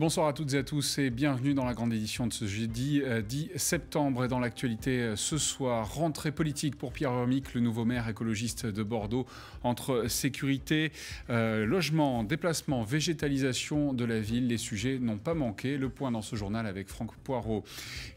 Bonsoir à toutes et à tous et bienvenue dans la grande édition de ce jeudi 10 euh, septembre. Et dans l'actualité euh, ce soir, rentrée politique pour Pierre Urmic, le nouveau maire écologiste de Bordeaux, entre sécurité, euh, logement, déplacement, végétalisation de la ville. Les sujets n'ont pas manqué. Le point dans ce journal avec Franck Poirot.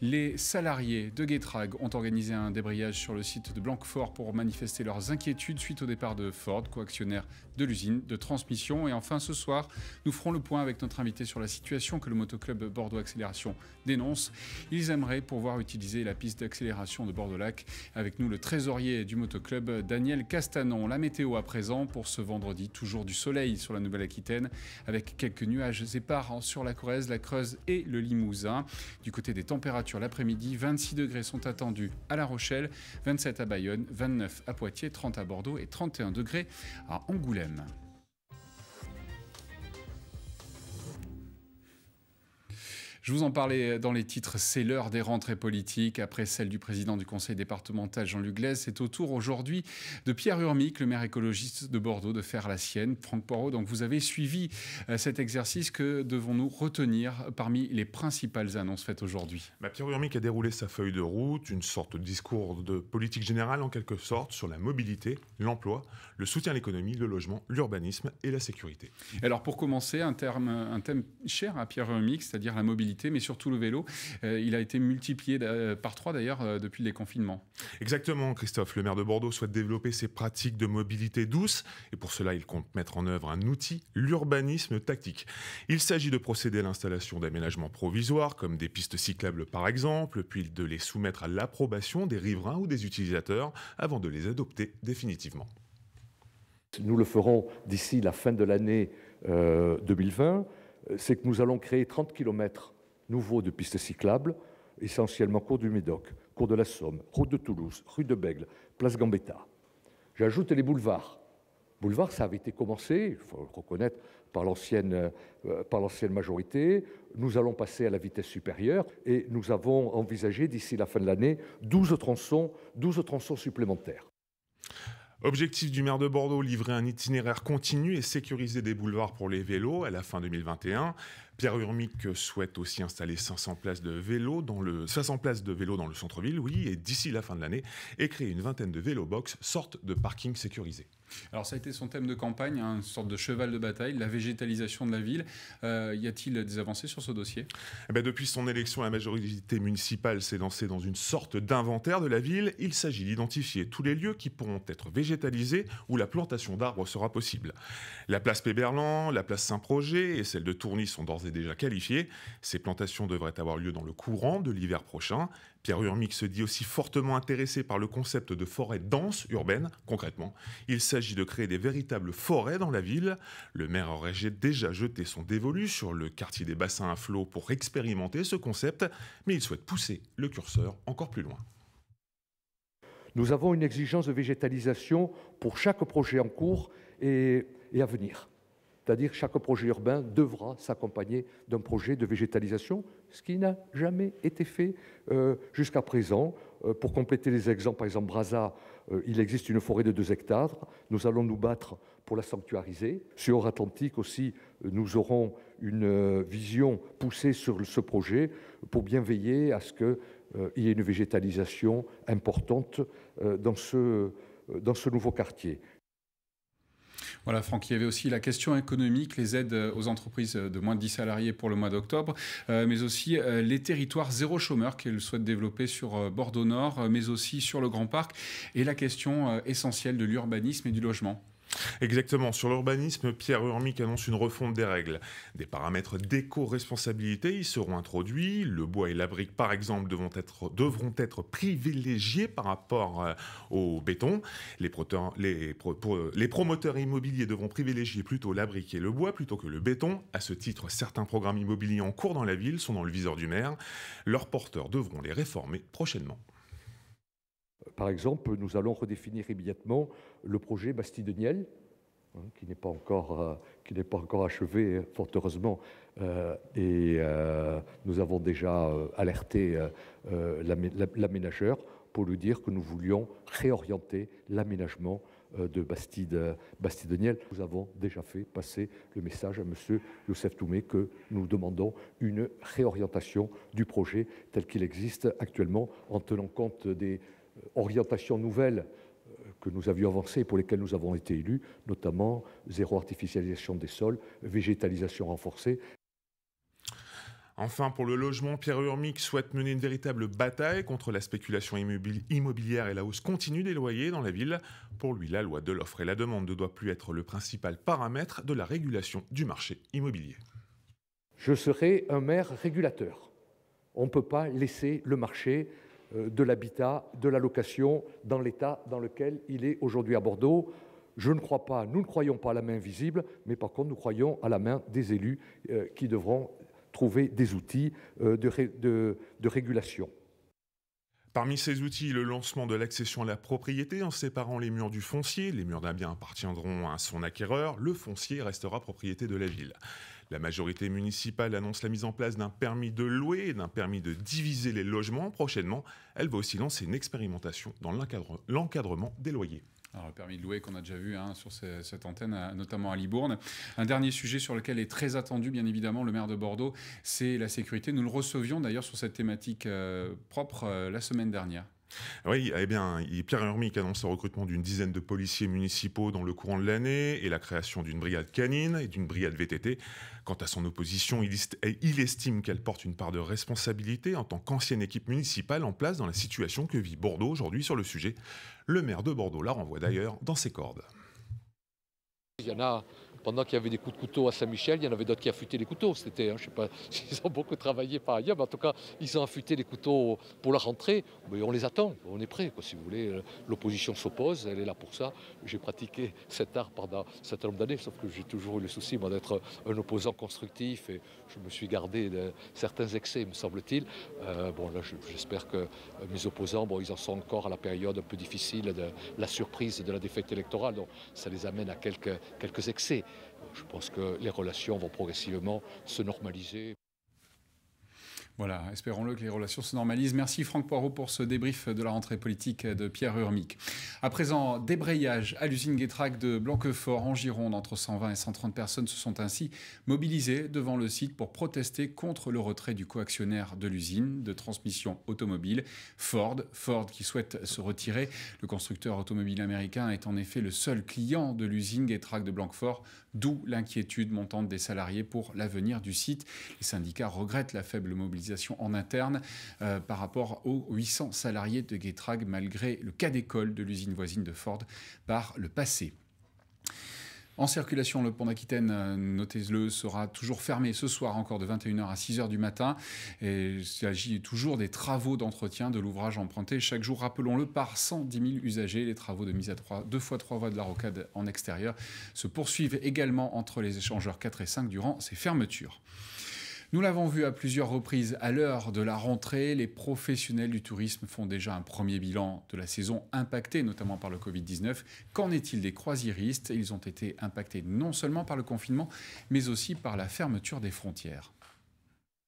Les salariés de Guétrag ont organisé un débrayage sur le site de Blanquefort pour manifester leurs inquiétudes suite au départ de Ford, coactionnaire de l'usine de transmission. Et enfin ce soir, nous ferons le point avec notre invité sur la situation que le motoclub Bordeaux Accélération dénonce. Ils aimeraient pouvoir utiliser la piste d'accélération de Bordeaux-Lac. Avec nous, le trésorier du motoclub, Daniel Castanon. La météo à présent pour ce vendredi, toujours du soleil sur la Nouvelle-Aquitaine, avec quelques nuages épars sur la Corrèze, la Creuse et le Limousin. Du côté des températures, l'après-midi, 26 degrés sont attendus à La Rochelle, 27 à Bayonne, 29 à Poitiers, 30 à Bordeaux et 31 degrés à Angoulême. Je vous en parlais dans les titres, c'est l'heure des rentrées politiques. Après celle du président du conseil départemental Jean-Luc Glaise, c'est au tour aujourd'hui de Pierre Urmic, le maire écologiste de Bordeaux, de faire la sienne. Franck Poirot, donc vous avez suivi euh, cet exercice. Que devons-nous retenir parmi les principales annonces faites aujourd'hui bah, Pierre Urmic a déroulé sa feuille de route, une sorte de discours de politique générale en quelque sorte sur la mobilité, l'emploi, le soutien à l'économie, le logement, l'urbanisme et la sécurité. Alors pour commencer, un, un thème cher à Pierre Urmic, c'est-à-dire la mobilité mais surtout le vélo. Euh, il a été multiplié euh, par trois d'ailleurs euh, depuis les confinements. Exactement, Christophe. Le maire de Bordeaux souhaite développer ses pratiques de mobilité douce et pour cela, il compte mettre en œuvre un outil, l'urbanisme tactique. Il s'agit de procéder à l'installation d'aménagements provisoires, comme des pistes cyclables par exemple, puis de les soumettre à l'approbation des riverains ou des utilisateurs avant de les adopter définitivement. Nous le ferons d'ici la fin de l'année 2020, c'est que nous allons créer 30 km nouveaux de pistes cyclables, essentiellement cours du Médoc, cours de la Somme, route de Toulouse, rue de Bègle, place Gambetta. J'ajoute les boulevards. Boulevard, ça avait été commencé, il faut le reconnaître, par l'ancienne, euh, majorité. Nous allons passer à la vitesse supérieure et nous avons envisagé d'ici la fin de l'année 12 tronçons, 12 tronçons supplémentaires. Objectif du maire de Bordeaux, livrer un itinéraire continu et sécuriser des boulevards pour les vélos à la fin 2021. Pierre Urmic souhaite aussi installer 500 places de vélo dans le 500 places de vélo dans le centre-ville, oui, et d'ici la fin de l'année, et créer une vingtaine de vélo box sorte de parking sécurisé. Alors ça a été son thème de campagne, hein, une sorte de cheval de bataille, la végétalisation de la ville. Euh, y a-t-il des avancées sur ce dossier eh ben, Depuis son élection, la majorité municipale s'est lancée dans une sorte d'inventaire de la ville. Il s'agit d'identifier tous les lieux qui pourront être végétalisés où la plantation d'arbres sera possible. La place Péberlan, la place Saint-Projet et celle de Tourny sont dans est déjà qualifié. Ces plantations devraient avoir lieu dans le courant de l'hiver prochain. Pierre Urmic se dit aussi fortement intéressé par le concept de forêt dense urbaine. Concrètement, il s'agit de créer des véritables forêts dans la ville. Le maire aurait déjà jeté son dévolu sur le quartier des bassins à flot pour expérimenter ce concept, mais il souhaite pousser le curseur encore plus loin. Nous avons une exigence de végétalisation pour chaque projet en cours et à venir. C'est-à-dire que chaque projet urbain devra s'accompagner d'un projet de végétalisation, ce qui n'a jamais été fait euh, jusqu'à présent. Euh, pour compléter les exemples, par exemple, Braza, euh, il existe une forêt de 2 hectares. Nous allons nous battre pour la sanctuariser. Sur Atlantique aussi, nous aurons une vision poussée sur ce projet pour bien veiller à ce qu'il y ait une végétalisation importante dans ce nouveau quartier. Voilà, Franck, il y avait aussi la question économique, les aides euh, aux entreprises euh, de moins de 10 salariés pour le mois d'octobre, euh, mais aussi les territoires zéro chômeur qu'elle souhaite développer sur Bordeaux Nord, mais aussi sur le Grand Parc, et la question essentielle de l'urbanisme et du logement. Exactement. Sur l'urbanisme, Pierre Urmic annonce une refonte des règles. Des paramètres d'éco-responsabilité y seront introduits. Le bois et la brique, par exemple, devront être, privilégiés par rapport euh, au béton. Euh, les, promoteurs immobiliers devront privilégier plutôt la brique et le bois plutôt que le béton. À ce titre, certains programmes immobiliers en cours dans la ville sont dans le viseur du maire. Leurs porteurs devront les réformer prochainement. Par exemple, nous allons redéfinir immédiatement le projet bastide Niel, hein, qui n'est pas encore euh, pas encore achevé, fort heureusement, euh, et euh, nous avons déjà alerté l'aménageur pour lui dire que nous voulions réorienter l'aménagement de Bastide, Bastide-Niel. Nous avons déjà fait passer le message à M. Youssef Toumé que nous demandons une réorientation du projet tel qu'il existe actuellement en tenant compte des euh, orientations nouvelles euh, que nous avions avancées pour lesquelles nous avons été élus, notamment zéro artificialisation des sols, végétalisation renforcée. Enfin, pour le logement, Pierre Urmic souhaite mener une véritable bataille contre la spéculation immobilière et la hausse continue des loyers dans la ville. Pour lui, la loi de l'offre et la demande ne doit plus être le principal paramètre de la régulation du marché immobilier. Je serai un maire régulateur. On ne peut pas laisser le marché euh, de l'habitat, de la location, dans l'état dans lequel il est aujourd'hui à Bordeaux. Je ne crois pas, nous ne croyons pas à la main visible, mais par contre nous croyons à la main des élus euh, qui devront trouver des outils euh, de régulation. Parmi ces outils, le lancement de l'accession à la propriété en séparant les murs du foncier. Les murs d'un bien appartiendront à son acquéreur. Le foncier restera propriété de la ville. La majorité municipale annonce la mise en place d'un permis de louer d'un permis de diviser les logements. Prochainement, elle va aussi lancer une expérimentation dans l'encadrement des loyers. Alors, le permis de louer qu'on a déjà vu hein, sur cette antenne, notamment à Libourne. Un dernier sujet sur lequel est très attendu, bien évidemment, le maire de Bordeaux, c'est la sécurité. Nous le recevions d'ailleurs sur cette thématique euh, propre euh, la semaine dernière. Oui, eh bien, Pierre Hermic annonce le recrutement d'une dizaine de policiers municipaux dans le courant de l'année et la création d'une brigade canine et d'une brigade VTT. Quant à son opposition, eh, il estime qu'elle porte une part de responsabilité en tant qu'ancienne équipe municipale en place dans la situation que vit Bordeaux aujourd'hui sur le sujet. Le maire de Bordeaux la renvoie d'ailleurs dans ses cordes. Il y en a pendant qu'il y avait des coups de couteau à Saint-Michel, il y en avait d'autres qui affûtaient les couteaux. C'était, hein, je ne sais pas s'ils ont beaucoup travaillé par ailleurs, mais en tout cas, ils ont affûté les couteaux pour la rentrée. Mais on les attend, on est prêt. si vous voulez, euh, l'opposition s'oppose, elle est là pour ça. J'ai pratiqué cet art pendant un certain nombre d'années, sauf que j'ai toujours eu le souci d'être un opposant constructif et je me suis gardé de certains excès, me semble-t-il. Euh, bon, j'espère que euh, mes opposants, bon, ils en sont encore à la période un peu difficile de la surprise de la défaite électorale, donc ça les amène à quelques excès je pense que les relations vont progressivement se normaliser. Voilà, espérons-le que les relations se normalisent. Merci Franck Poirot pour ce débrief de la rentrée politique de Pierre Urmic. À présent, débrayage à l'usine Guétrac de Blanquefort en Gironde. Entre 120 et 130 personnes se sont ainsi mobilisées devant le site pour protester contre le retrait du coactionnaire de l'usine de transmission automobile Ford. Ford qui souhaite se retirer. Le constructeur automobile américain est en effet le seul client de l'usine Guétrac de Blanquefort, d'où l'inquiétude montante des salariés pour l'avenir du site. Les syndicats regrettent la faible mobilisation en interne euh, par rapport aux 800 salariés de Getrag, malgré le cas d'école de l'usine voisine de Ford par le passé. En circulation, le pont d'Aquitaine, euh, notez-le, sera toujours fermé ce soir encore de 21h à 6h du matin. il s'agit toujours des travaux d'entretien de l'ouvrage emprunté chaque jour, rappelons-le, par 110 000 usagers. Les travaux de mise à 3, deux fois trois voies de la rocade en extérieur se poursuivent également entre les échangeurs 4 et 5 durant ces fermetures. Nous l'avons vu à plusieurs reprises à l'heure de la rentrée, les professionnels du tourisme font déjà un premier bilan de la saison impactée notamment par le Covid-19. Qu'en est-il des croisiéristes Ils ont été impactés non seulement par le confinement, mais aussi par la fermeture des frontières.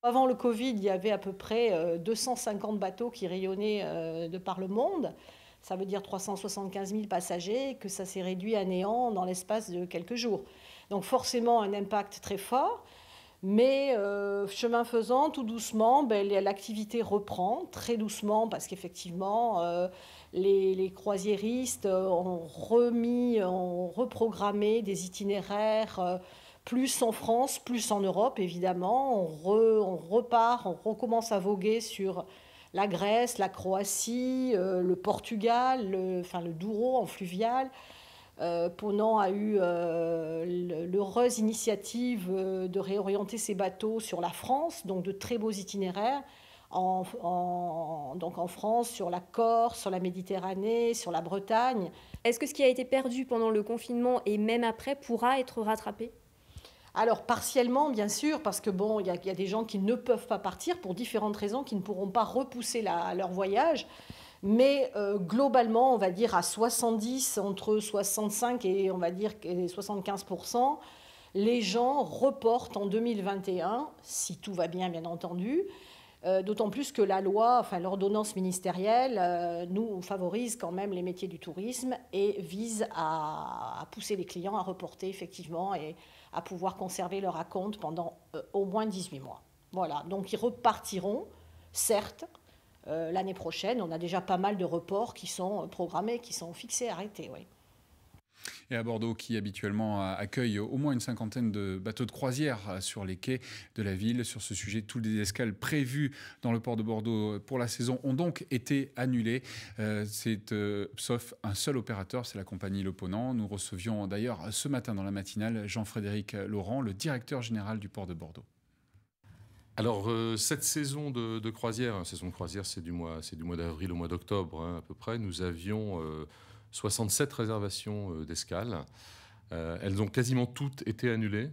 Avant le Covid, il y avait à peu près 250 euh, bateaux qui rayonnaient euh, de par le monde. Ça veut dire 375 000 passagers, que ça s'est réduit à néant dans l'espace de quelques jours. Donc forcément un impact très fort. Mais euh, chemin faisant, tout doucement, ben, l'activité reprend, très doucement, parce qu'effectivement, euh, les, croisiéristes ont remis, ont reprogrammé des itinéraires, euh, plus en France, plus en Europe, évidemment. On, repart, on recommence à voguer sur la Grèce, la Croatie, le Portugal, le, enfin, le Douro en fluvial. Euh, PONAN a eu euh, l'heureuse initiative euh, de réorienter ses bateaux sur la France, donc de très beaux itinéraires. En, donc en France, sur la Corse, sur la Méditerranée, sur la Bretagne. Est-ce que ce qui a été perdu pendant le confinement et même après pourra être rattrapé alors partiellement, bien sûr, parce que bon, il y, a des gens qui ne peuvent pas partir pour différentes raisons, qui ne pourront pas repousser leur voyage mais euh, globalement, on va dire à 70, entre 65 et on va dire 75 les gens reportent en 2021, si tout va bien, bien entendu. Euh, d'autant plus que la loi, enfin l'ordonnance ministérielle, euh, nous favorise quand même les métiers du tourisme et vise à, pousser les clients à reporter effectivement et à pouvoir conserver leur acompte pendant au moins 18 mois. Voilà, donc ils repartiront, certes, euh, l'année prochaine. On a déjà pas mal de reports qui sont euh, programmés, qui sont fixés, arrêtés. Oui. Et à Bordeaux, qui habituellement euh, accueille au moins une cinquantaine de bateaux de croisière sur les quais de la ville. Sur ce sujet, toutes les escales prévues dans le port de Bordeaux pour la saison ont donc été annulées. c'est sauf un seul opérateur, c'est la compagnie Le Nous recevions d'ailleurs ce matin dans la matinale Jean-Frédéric Laurent, le directeur général du port de Bordeaux. Alors euh, cette saison de, croisière, hein, saison de croisière, c'est du mois, d'avril au mois d'octobre hein, à peu près. Nous avions 67 euh, réservations euh, d'escales. d'escale. elles ont quasiment toutes été annulées.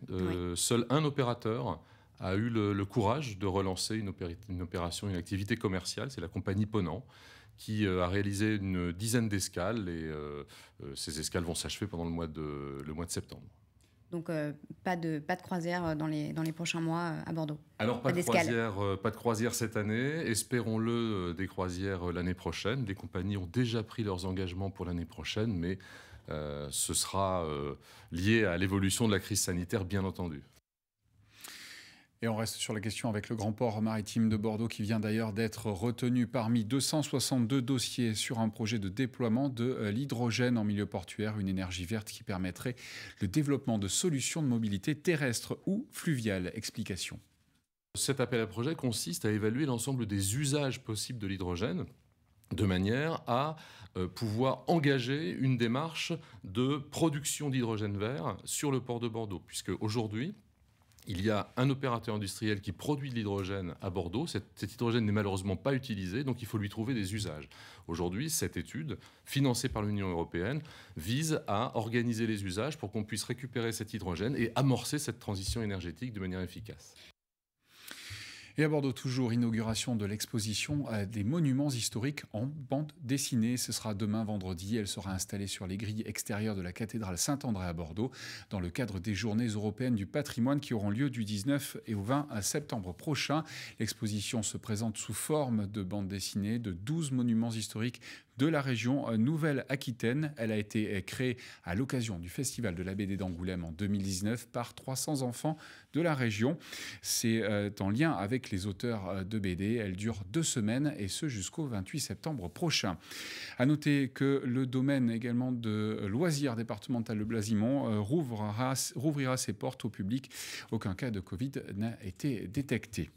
Seul un opérateur a eu le, courage de relancer une, opération, une activité commerciale. C'est la compagnie Ponant qui a réalisé une dizaine d'escales et ces escales vont s'achever pendant le mois de septembre. Donc euh, pas, de, pas de croisière euh, dans les, prochains mois euh, à Bordeaux. Alors pas, de, croisière, pas de croisière cette année, espérons-le des croisières l'année prochaine. Les compagnies ont déjà pris leurs engagements pour l'année prochaine, mais ce sera lié à l'évolution de la crise sanitaire, bien entendu. Et on reste sur la question avec le grand port maritime de Bordeaux qui vient d'ailleurs d'être retenu parmi 262 dossiers sur un projet de déploiement de euh, l'hydrogène en milieu portuaire, une énergie verte qui permettrait le développement de solutions de mobilité terrestre ou fluviale. Explication. Cet appel à projet consiste à évaluer l'ensemble des usages possibles de l'hydrogène de manière à euh, pouvoir engager une démarche de production d'hydrogène vert sur le port de Bordeaux, puisque aujourd'hui, il y a un opérateur industriel qui produit de l'hydrogène à Bordeaux. Cet, hydrogène n'est malheureusement pas utilisé, donc il faut lui trouver des usages. Aujourd'hui, cette étude, financée par l'Union européenne, vise à organiser les usages pour qu'on puisse récupérer cet hydrogène et amorcer cette transition énergétique de manière efficace. Et à Bordeaux toujours, inauguration de l'exposition des monuments historiques en bande dessinée. Ce sera demain vendredi. Elle sera installée sur les grilles extérieures de la cathédrale Saint-André à Bordeaux dans le cadre des journées européennes du patrimoine qui auront lieu du 19 et au 20 septembre prochain. L'exposition se présente sous forme de bande dessinée de 12 monuments historiques de la région euh, Nouvelle-Aquitaine. Elle a été euh, créée à l'occasion du Festival de la BD d'Angoulême en 2019 par 300 enfants de la région. C'est euh, en lien avec les auteurs de BD. Elle dure deux semaines et ce jusqu'au 28 septembre prochain. À noter que le domaine également de loisirs départemental de Blasimont rouvrira ses portes au public. Aucun cas de Covid n'a été détecté.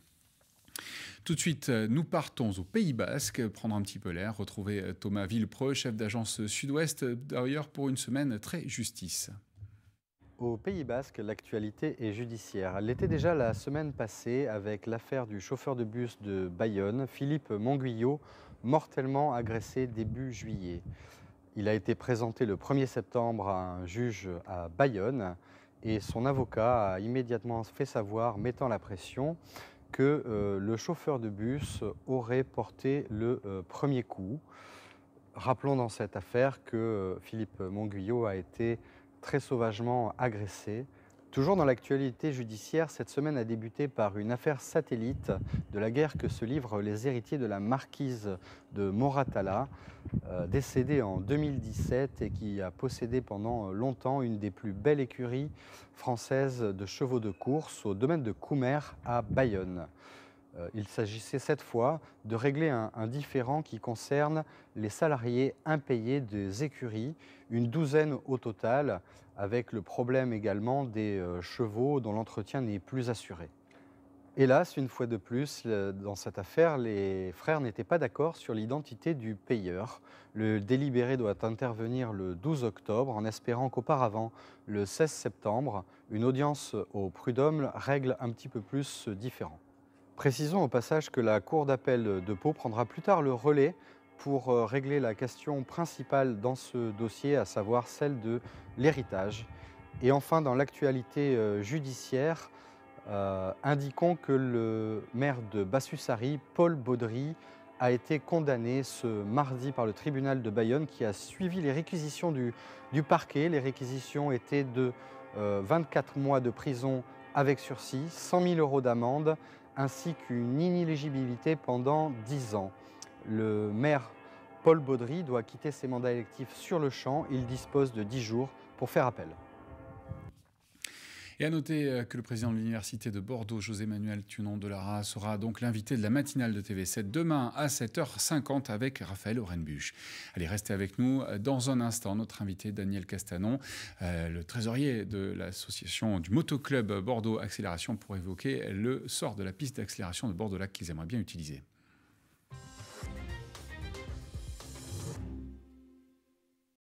Tout de suite, euh, nous partons au Pays Basque, prendre un petit peu l'air, retrouver euh, Thomas Villepreux, chef d'agence Sud-Ouest, euh, d'ailleurs pour une semaine très justice. Au Pays Basque, l'actualité est judiciaire. Elle était déjà la semaine passée avec l'affaire du chauffeur de bus de Bayonne, Philippe Monguillot, mortellement agressé début juillet. Il a été présenté le 1er septembre à un juge à Bayonne et son avocat a immédiatement fait savoir, mettant la pression que euh, le chauffeur de bus aurait porté le euh, premier coup. Rappelons dans cette affaire que euh, Philippe Monguillot a été très sauvagement agressé Toujours dans l'actualité judiciaire, cette semaine a débuté par une affaire satellite de la guerre que se livrent les héritiers de la marquise de Moratala, euh, décédée en 2017 et qui a possédé pendant longtemps une des plus belles écuries françaises de chevaux de course au domaine de Coumer à Bayonne. Euh, il s'agissait cette fois de régler un, un différend qui concerne les salariés impayés des écuries, une douzaine au total, avec le problème également des euh, chevaux dont l'entretien n'est plus assuré. Hélas, une fois de plus, dans cette affaire, les frères n'étaient pas d'accord sur l'identité du payeur. Le délibéré doit intervenir le 12 octobre en espérant qu'auparavant, le 16 septembre, une audience au prud'homme règle un petit peu plus différent. Précisons au passage que la Cour d'appel de Pau prendra plus tard le relais pour euh, régler la question principale dans ce dossier, à savoir celle de l'héritage. Et enfin, dans l'actualité euh, judiciaire, euh, indiquons que le maire de Bassussari, Paul Baudry, a été condamné ce mardi par le tribunal de Bayonne qui a suivi les réquisitions du, parquet. Les réquisitions étaient de 24 mois de prison avec sursis, 100 000 euros d'amende, ainsi qu'une inéligibilité pendant 10 ans le maire Paul Baudry doit quitter ses mandats électifs sur le champ. Il dispose de 10 jours pour faire appel. Et à noter euh, que le président de l'Université de Bordeaux, José Manuel Tunon de Lara, sera donc l'invité de la matinale de TV7 demain à 7h50 avec Raphaël Orenbuch. Allez, restez avec nous euh, dans un instant. Notre invité, Daniel Castanon, euh, le trésorier de l'association du Motoclub Bordeaux Accélération, pour évoquer le sort de la piste d'accélération de Bordeaux-Lac qu'ils aimeraient bien utiliser.